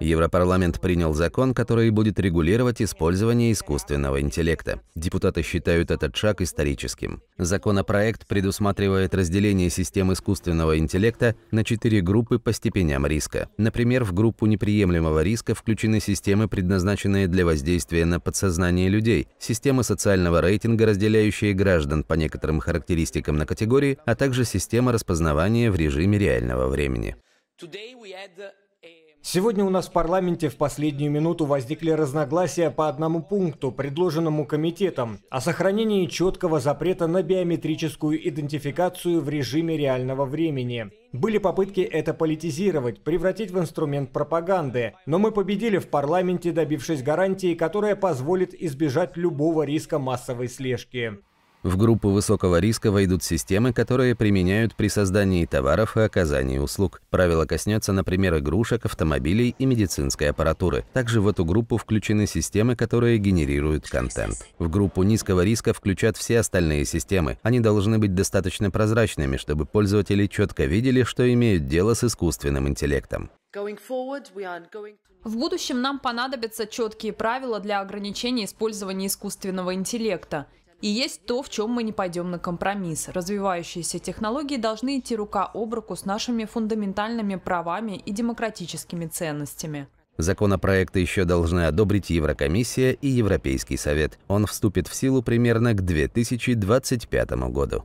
Европарламент принял закон, который будет регулировать использование искусственного интеллекта. Депутаты считают этот шаг историческим. Законопроект предусматривает разделение систем искусственного интеллекта на четыре группы по степеням риска. Например, в группу неприемлемого риска включены системы, предназначенные для воздействия на подсознание людей, системы социального рейтинга, разделяющие граждан по некоторым характеристикам на категории, а также система распознавания в режиме реального времени. Сегодня у нас в парламенте в последнюю минуту возникли разногласия по одному пункту, предложенному комитетом, о сохранении четкого запрета на биометрическую идентификацию в режиме реального времени. Были попытки это политизировать, превратить в инструмент пропаганды, но мы победили в парламенте, добившись гарантии, которая позволит избежать любого риска массовой слежки. В группу высокого риска войдут системы, которые применяют при создании товаров и оказании услуг. Правило коснется, например, игрушек, автомобилей и медицинской аппаратуры. Также в эту группу включены системы, которые генерируют контент. В группу низкого риска включат все остальные системы. Они должны быть достаточно прозрачными, чтобы пользователи четко видели, что имеют дело с искусственным интеллектом. В будущем нам понадобятся четкие правила для ограничения использования искусственного интеллекта. И есть то, в чем мы не пойдем на компромисс. Развивающиеся технологии должны идти рука об руку с нашими фундаментальными правами и демократическими ценностями. Законопроекты еще должны одобрить Еврокомиссия и Европейский совет. Он вступит в силу примерно к 2025 году.